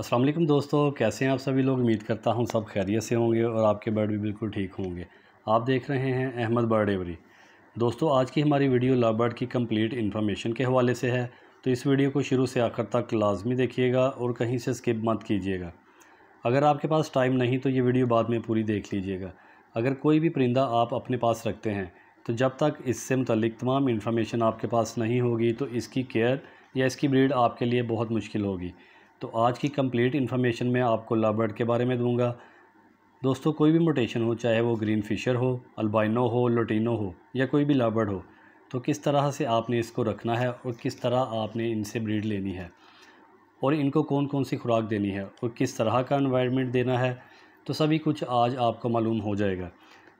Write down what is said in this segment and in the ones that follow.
असलम दोस्तों कैसे हैं आप सभी लोग उम्मीद करता हूँ सब खैरियत से होंगे और आपके बर्ड भी बिल्कुल ठीक होंगे आप देख रहे हैं अहमद बर्ड एवरी दोस्तों आज की हमारी वीडियो लव बर्ड की कंप्लीट इन्फॉर्मेशन के हवाले से है तो इस वीडियो को शुरू से आखिर तक लाजमी देखिएगा और कहीं से स्किप मत कीजिएगा अगर आपके पास टाइम नहीं तो ये वीडियो बाद में पूरी देख लीजिएगा अगर कोई भी परिंदा आप अपने पास रखते हैं तो जब तक इससे मतलब तमाम इन्फॉर्मेशन आपके पास नहीं होगी तो इसकी केयर या इसकी ब्रीड आपके लिए बहुत मुश्किल होगी तो आज की कंप्लीट इन्फॉर्मेशन मैं आपको लाबर्ड के बारे में दूंगा दोस्तों कोई भी मोटेशन हो चाहे वो ग्रीन फिशर हो अल्बाइनो हो लोटिनो हो या कोई भी लाबर्ड हो तो किस तरह से आपने इसको रखना है और किस तरह आपने इनसे ब्रीड लेनी है और इनको कौन कौन सी खुराक देनी है और किस तरह का इन्वायरमेंट देना है तो सभी कुछ आज आपको मालूम हो जाएगा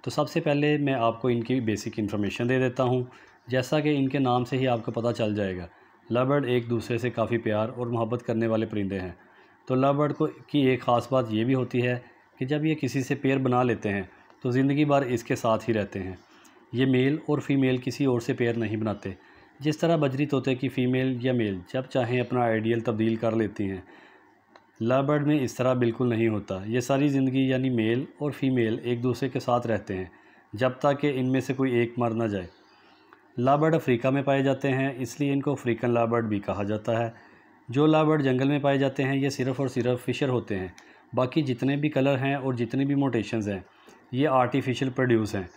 तो सबसे पहले मैं आपको इनकी बेसिक इन्फॉर्मेशन दे देता हूँ जैसा कि इनके नाम से ही आपको पता चल जाएगा लाबर्ड एक दूसरे से काफ़ी प्यार और मोहब्बत करने वाले परिंदे हैं तो लाबर्ड को की एक ख़ास बात यह भी होती है कि जब ये किसी से पेयर बना लेते हैं तो ज़िंदगी भर इसके साथ ही रहते हैं ये मेल और फीमेल किसी और से पेयर नहीं बनाते जिस तरह बजरी तोते की फ़ीमेल या मेल जब चाहें अपना आइडियल तब्दील कर लेती हैं लाबर्ड में इस तरह बिल्कुल नहीं होता ये सारी ज़िंदगी यानी मेल और फीमेल एक दूसरे के साथ रहते हैं जब तक कि इनमें से कोई एक मर ना जाए लाबर्ड अफ्रीका में पाए जाते हैं इसलिए इनको अफ्रीकन लाबर्ड भी कहा जाता है जो लाबर्ड जंगल में पाए जाते हैं ये सिर्फ़ और सिर्फ फ़िशर होते हैं बाकी जितने भी कलर हैं और जितने भी मोटेशंस हैं ये आर्टिफिशियल प्रोड्यूस हैं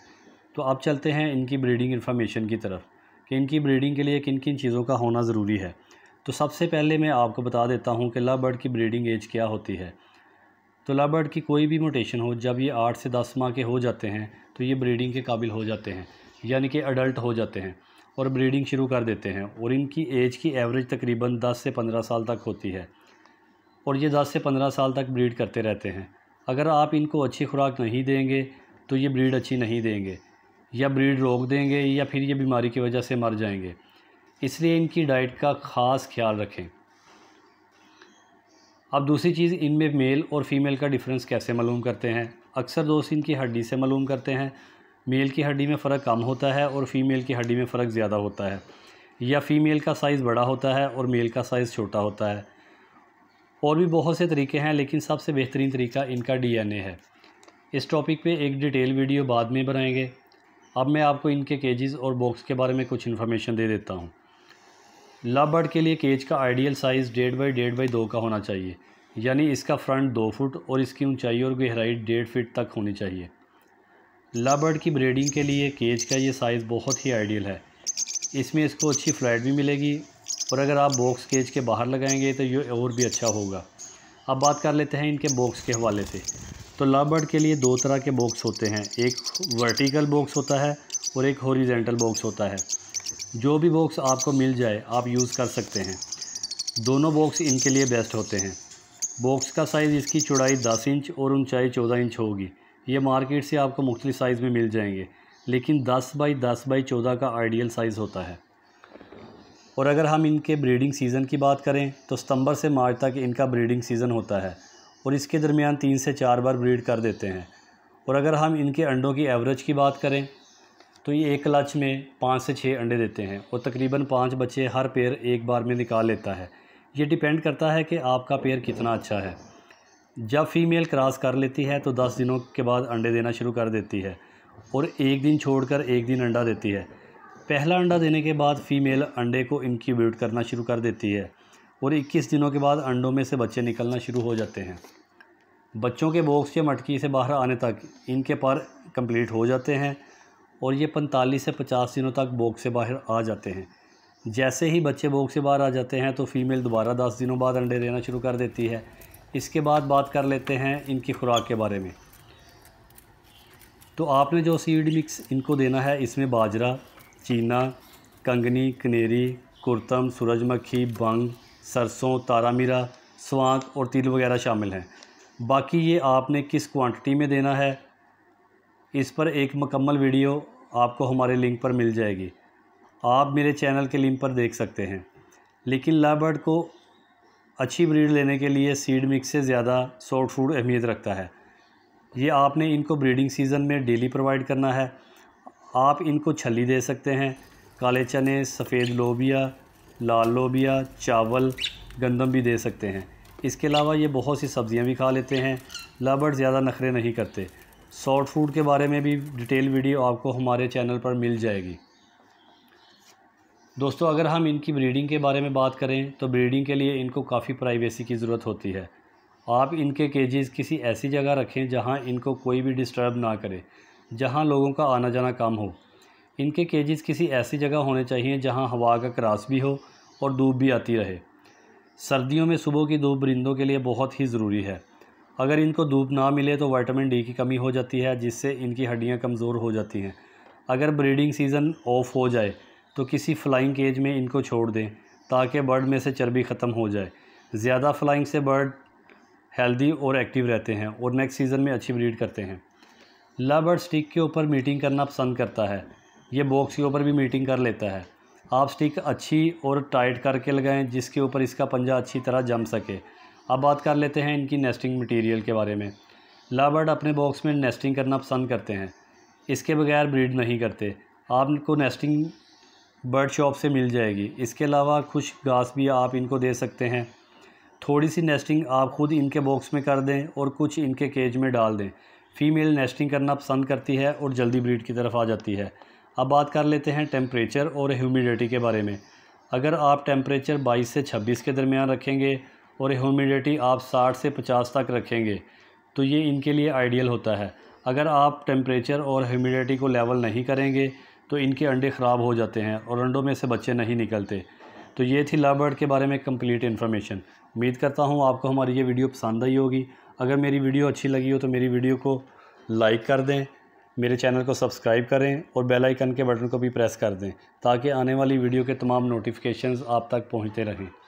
तो अब चलते हैं इनकी ब्रीडिंग इन्फॉर्मेशन की तरफ कि इनकी ब्रीडिंग के लिए किन किन चीज़ों का होना ज़रूरी है तो सबसे पहले मैं आपको बता देता हूँ कि लाबर्ड की ब्रीडिंग एज क्या होती है तो लाबर्ड की कोई भी मोटेशन हो जब ये आठ से दस माह के हो जाते हैं तो ये ब्रीडिंग के काबिल हो जाते हैं यानी कि अडल्ट हो जाते हैं और ब्रीडिंग शुरू कर देते हैं और इनकी एज की एवरेज तकरीबन 10 से 15 साल तक होती है और ये 10 से 15 साल तक ब्रीड करते रहते हैं अगर आप इनको अच्छी खुराक नहीं देंगे तो ये ब्रीड अच्छी नहीं देंगे या ब्रीड रोक देंगे या फिर ये बीमारी की वजह से मर जाएंगे इसलिए इनकी डाइट का ख़ास ख्याल रखें अब दूसरी चीज़ इनमें मेल और फीमेल का डिफरेंस कैसे मालूम करते हैं अक्सर दोस्त इनकी हड्डी से मालूम करते हैं मेल की हड्डी में फ़र्क कम होता है और फीमेल की हड्डी में फ़र्क ज़्यादा होता है या फ़ीमेल का साइज़ बड़ा होता है और मेल का साइज़ छोटा होता है और भी बहुत से तरीके हैं लेकिन सबसे बेहतरीन तरीका इनका डीएनए है इस टॉपिक पे एक डिटेल वीडियो बाद में बनाएंगे अब मैं आपको इनके केजेस और बॉक्स के बारे में कुछ इन्फॉर्मेशन दे देता हूँ लव बर्ड के लिए केज का आइडियल साइज़ डेढ़ बाई डेढ़ बाई दो का होना चाहिए यानी इसका फ्रंट दो फुट और इसकी ऊंचाई और गहराई डेढ़ फिट तक होनी चाहिए लाबर्ड की ब्रीडिंग के लिए केज का ये साइज़ बहुत ही आइडियल है इसमें इसको अच्छी फ्लाइट भी मिलेगी और अगर आप बॉक्स केज के बाहर लगाएंगे तो ये और भी अच्छा होगा अब बात कर लेते हैं इनके बॉक्स के हवाले से तो लाबर्ड के लिए दो तरह के बॉक्स होते हैं एक वर्टिकल बॉक्स होता है और एक हॉरीजेंटल बॉक्स होता है जो भी बॉक्स आपको मिल जाए आप यूज़ कर सकते हैं दोनों बॉक्स इनके लिए बेस्ट होते हैं बॉक्स का साइज़ इसकी चौड़ाई 10 इंच और ऊंचाई 14 इंच होगी ये मार्केट से आपको मुख्तलि साइज़ में मिल जाएंगे लेकिन 10 बाई 10 बाई 14 का आइडियल साइज़ होता है और अगर हम इनके ब्रीडिंग सीज़न की बात करें तो सितंबर से मार्च तक इनका ब्रीडिंग सीज़न होता है और इसके दरमियान तीन से चार बार ब्रीड कर देते हैं और अगर हम इनके अंडों की एवरेज की बात करें तो ये एक क्लच में पाँच से छः अंडे देते हैं और तकरीबन पाँच बच्चे हर पेड़ एक बार में निकाल लेता है ये डिपेंड करता है कि आपका पेड़ कितना अच्छा है जब फीमेल क्रॉस कर लेती है तो दस दिनों के बाद अंडे देना शुरू कर देती है और एक दिन छोड़कर एक दिन अंडा देती है पहला अंडा देने के बाद फ़ीमेल अंडे को इनक्यूबेट करना शुरू कर देती है और 21 दिनों के बाद अंडों में से बच्चे निकलना शुरू हो जाते हैं बच्चों के बॉक्स या मटकी से बाहर आने तक इनके पर कंप्लीट हो जाते हैं और ये 45 से 50 दिनों तक बॉक्स से बाहर आ जाते हैं जैसे ही बच्चे बॉक्स से बाहर आ जाते हैं तो फ़ीमेल दोबारा दस दिनों बाद अंडे देना शुरू कर देती है इसके बाद बात कर लेते हैं इनकी खुराक के बारे में तो आपने जो सीड मिक्स इनको देना है इसमें बाजरा चीना कंगनी कनेरी कुर्तम सूरजमक्खी बंग सरसों तारामीरा स्वांत और तिल वगैरह शामिल हैं बाकी ये आपने किस क्वांटिटी में देना है इस पर एक मकम्मल वीडियो आपको हमारे लिंक पर मिल जाएगी आप मेरे चैनल के लिंक पर देख सकते हैं लेकिन लाबर्ड को अच्छी ब्रीड लेने के लिए सीड मिक्स से ज़्यादा सॉफ्ट फूड अहमियत रखता है ये आपने इनको ब्रीडिंग सीज़न में डेली प्रोवाइड करना है आप इनको छली दे सकते हैं काले चने सफ़ेद लोबिया लाल लोबिया चावल गंदम भी दे सकते हैं इसके अलावा ये बहुत सी सब्ज़ियाँ भी खा लेते हैं लाबर्ट ज़्यादा नखरे नहीं करते सॉफ्ट फूड के बारे में भी डिटेल वीडियो आपको हमारे चैनल पर मिल जाएगी दोस्तों अगर हम इनकी ब्रीडिंग के बारे में बात करें तो ब्रीडिंग के लिए इनको काफ़ी प्राइवेसी की ज़रूरत होती है आप इनके केजेस किसी ऐसी जगह रखें जहां इनको कोई भी डिस्टर्ब ना करे जहां लोगों का आना जाना कम हो इनके केजेस किसी ऐसी जगह होने चाहिए जहां हवा का क्रास भी हो और धूप भी आती रहे सर्दियों में सुबह की धूप ब्रिंदों के लिए बहुत ही ज़रूरी है अगर इनको धूप ना मिले तो वाइटामिन डी की कमी हो जाती है जिससे इनकी हड्डियाँ कमज़ोर हो जाती हैं अगर ब्रीडिंग सीज़न ऑफ हो जाए तो किसी फ्लाइंग केज में इनको छोड़ दें ताकि बर्ड में से चर्बी ख़त्म हो जाए ज़्यादा फ्लाइंग से बर्ड हेल्दी और एक्टिव रहते हैं और नेक्स्ट सीज़न में अच्छी ब्रीड करते हैं ला बर्ड स्टिक के ऊपर मीटिंग करना पसंद करता है ये बॉक्स के ऊपर भी मीटिंग कर लेता है आप स्टिक अच्छी और टाइट करके लगाएं जिसके ऊपर इसका पंजा अच्छी तरह जम सके अब बात कर लेते हैं इनकी नेस्टिंग मटेरियल के बारे में लाबर्ड अपने बॉक्स में नेस्टिंग करना पसंद करते हैं इसके बगैर ब्रीड नहीं करते आपको नेस्टिंग बर्ड शॉप से मिल जाएगी इसके अलावा कुछ घास भी आप इनको दे सकते हैं थोड़ी सी नेस्टिंग आप खुद इनके बॉक्स में कर दें और कुछ इनके केज में डाल दें फ़ीमेल नेस्टिंग करना पसंद करती है और जल्दी ब्रीड की तरफ आ जाती है अब बात कर लेते हैं टेम्परेचर और ह्यूमिडिटी के बारे में अगर आप टेम्परेचर 22 से 26 के दरमियान रखेंगे और ह्यूमिडिटी आप 60 से 50 तक रखेंगे तो ये इनके लिए आइडियल होता है अगर आप टेम्परेचर और ह्यूमिडिटी को लेवल नहीं करेंगे तो इनके अंडे ख़राब हो जाते हैं और अंडों में से बच्चे नहीं निकलते तो ये थी लाबर्ड के बारे में कम्प्लीट इन्फॉर्मेशन उम्मीद करता हूँ आपको हमारी ये वीडियो पसंद आई होगी अगर मेरी वीडियो अच्छी लगी हो तो मेरी वीडियो को लाइक कर दें मेरे चैनल को सब्सक्राइब करें और बेल आइकन के बटन को भी प्रेस कर दें ताकि आने वाली वीडियो के तमाम नोटिफिकेशंस आप तक पहुंचते रहें